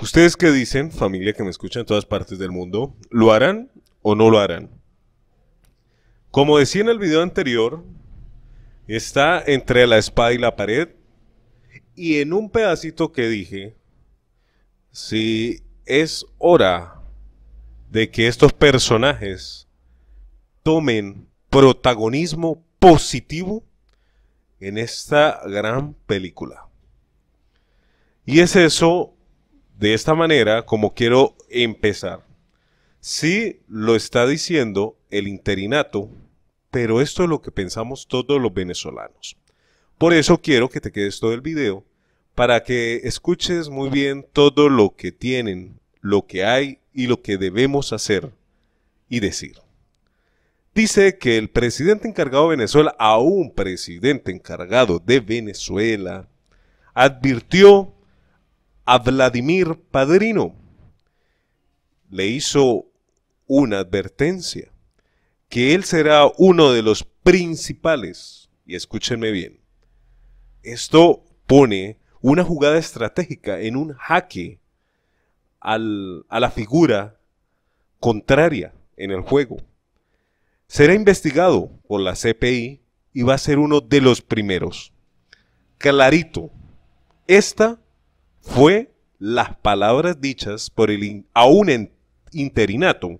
¿Ustedes que dicen, familia que me escucha en todas partes del mundo? ¿Lo harán o no lo harán? Como decía en el video anterior, está entre la espada y la pared. Y en un pedacito que dije, si es hora de que estos personajes tomen protagonismo positivo en esta gran película. Y es eso de esta manera como quiero empezar. Sí lo está diciendo el interinato, pero esto es lo que pensamos todos los venezolanos. Por eso quiero que te quedes todo el video para que escuches muy bien todo lo que tienen, lo que hay y lo que debemos hacer y decir. Dice que el presidente encargado de Venezuela, a un presidente encargado de Venezuela, advirtió a Vladimir Padrino le hizo una advertencia, que él será uno de los principales, y escúchenme bien, esto pone una jugada estratégica en un jaque a la figura contraria en el juego. Será investigado por la CPI y va a ser uno de los primeros. Clarito, esta fue las palabras dichas por el aún en interinato.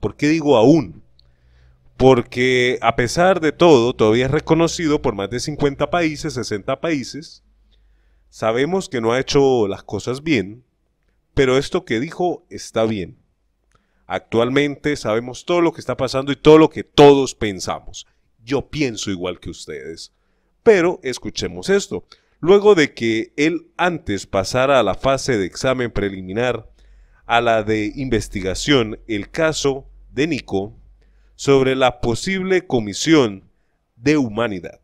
¿Por qué digo aún? Porque a pesar de todo, todavía es reconocido por más de 50 países, 60 países. Sabemos que no ha hecho las cosas bien, pero esto que dijo está bien. Actualmente sabemos todo lo que está pasando y todo lo que todos pensamos. Yo pienso igual que ustedes. Pero escuchemos esto luego de que él antes pasara a la fase de examen preliminar, a la de investigación, el caso de Nico sobre la posible comisión de humanidad.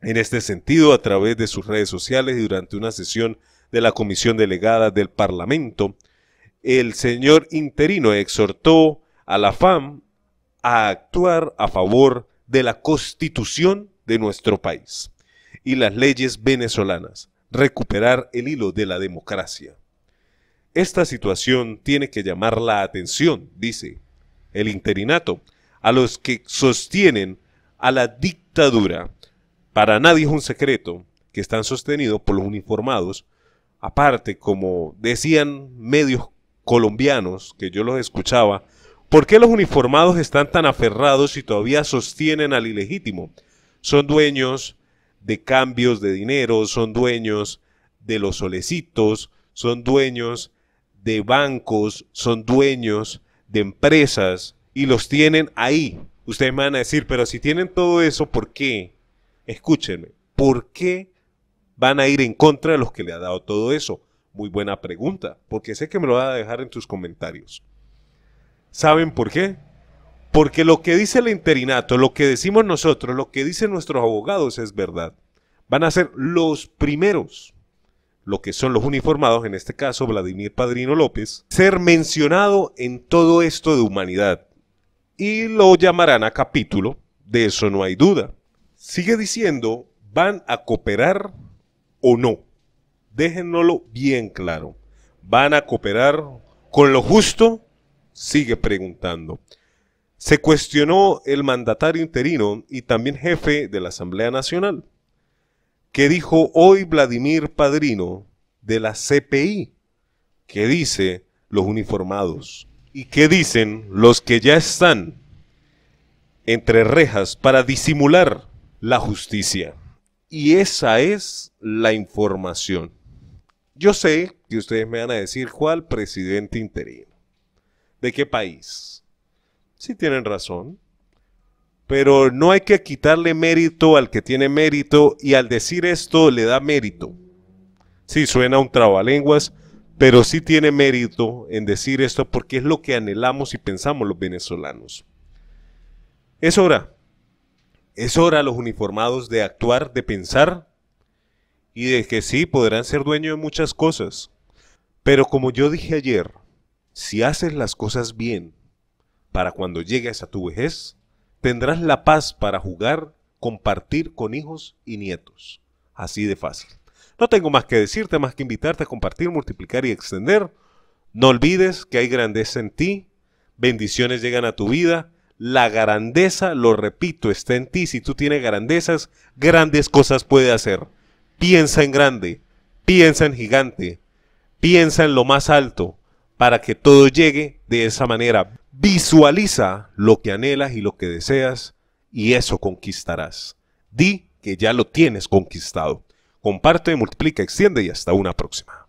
En este sentido, a través de sus redes sociales y durante una sesión de la Comisión Delegada del Parlamento, el señor interino exhortó a la FAM a actuar a favor de la constitución de nuestro país y las leyes venezolanas, recuperar el hilo de la democracia. Esta situación tiene que llamar la atención, dice el interinato, a los que sostienen a la dictadura. Para nadie es un secreto que están sostenidos por los uniformados. Aparte, como decían medios colombianos que yo los escuchaba, ¿por qué los uniformados están tan aferrados y todavía sostienen al ilegítimo? Son dueños de cambios de dinero, son dueños de los solecitos, son dueños de bancos, son dueños de empresas y los tienen ahí. Ustedes me van a decir, pero si tienen todo eso, ¿por qué? Escúchenme, ¿por qué van a ir en contra de los que le ha dado todo eso? Muy buena pregunta, porque sé que me lo van a dejar en tus comentarios. ¿Saben por qué? Porque lo que dice el interinato, lo que decimos nosotros, lo que dicen nuestros abogados es verdad. Van a ser los primeros, lo que son los uniformados, en este caso Vladimir Padrino López, ser mencionado en todo esto de humanidad. Y lo llamarán a capítulo, de eso no hay duda. Sigue diciendo, van a cooperar o no. Déjenlo bien claro. ¿Van a cooperar con lo justo? Sigue preguntando. Se cuestionó el mandatario interino y también jefe de la Asamblea Nacional, que dijo hoy Vladimir Padrino de la CPI, que dice los uniformados y que dicen los que ya están entre rejas para disimular la justicia. Y esa es la información. Yo sé que ustedes me van a decir cuál presidente interino, de qué país, sí tienen razón, pero no hay que quitarle mérito al que tiene mérito y al decir esto le da mérito. Sí, suena un trabalenguas, pero sí tiene mérito en decir esto porque es lo que anhelamos y pensamos los venezolanos. Es hora, es hora los uniformados de actuar, de pensar y de que sí, podrán ser dueños de muchas cosas. Pero como yo dije ayer, si haces las cosas bien, para cuando llegues a tu vejez, tendrás la paz para jugar, compartir con hijos y nietos. Así de fácil. No tengo más que decirte, más que invitarte a compartir, multiplicar y extender. No olvides que hay grandeza en ti, bendiciones llegan a tu vida, la grandeza, lo repito, está en ti. Si tú tienes grandezas, grandes cosas puede hacer. Piensa en grande, piensa en gigante, piensa en lo más alto, para que todo llegue de esa manera, visualiza lo que anhelas y lo que deseas y eso conquistarás. Di que ya lo tienes conquistado. Comparte, multiplica, extiende y hasta una próxima.